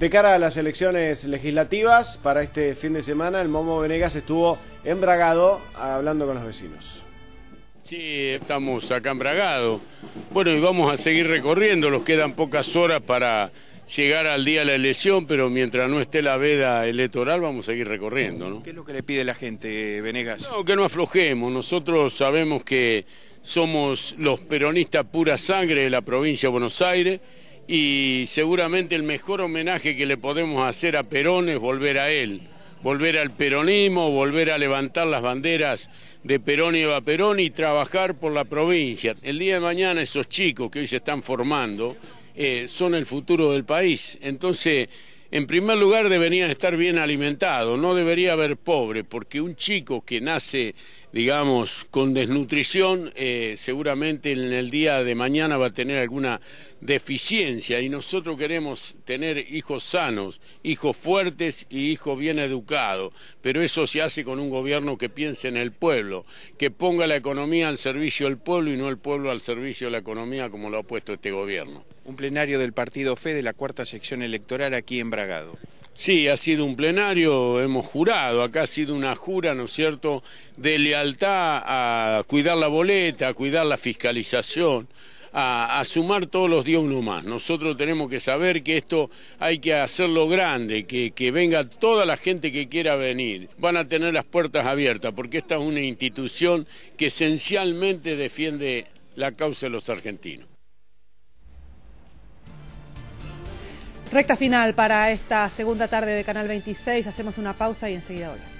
De cara a las elecciones legislativas, para este fin de semana, el Momo Venegas estuvo embragado hablando con los vecinos. Sí, estamos acá en Bueno, y vamos a seguir recorriendo, nos quedan pocas horas para llegar al día de la elección, pero mientras no esté la veda electoral vamos a seguir recorriendo. ¿Qué es lo que le pide la gente, Venegas? que no aflojemos, nosotros sabemos que somos los peronistas pura sangre de la provincia de Buenos Aires y seguramente el mejor homenaje que le podemos hacer a Perón es volver a él, volver al peronismo, volver a levantar las banderas de Perón y Eva Perón y trabajar por la provincia. El día de mañana esos chicos que hoy se están formando eh, son el futuro del país. Entonces, en primer lugar deberían estar bien alimentados, no debería haber pobre porque un chico que nace digamos, con desnutrición, eh, seguramente en el día de mañana va a tener alguna deficiencia y nosotros queremos tener hijos sanos, hijos fuertes y hijos bien educados, pero eso se hace con un gobierno que piense en el pueblo, que ponga la economía al servicio del pueblo y no el pueblo al servicio de la economía como lo ha puesto este gobierno. Un plenario del partido FE de la cuarta sección electoral aquí en Bragado. Sí, ha sido un plenario, hemos jurado, acá ha sido una jura, ¿no es cierto?, de lealtad a cuidar la boleta, a cuidar la fiscalización, a, sumar todos los días uno más. Nosotros tenemos que saber que esto hay que hacerlo grande, que, venga toda la gente que quiera venir. Van a tener las puertas abiertas, porque esta es una institución que esencialmente defiende la causa de los argentinos. Recta final para esta segunda tarde de Canal 26. Hacemos una pausa y enseguida volvemos.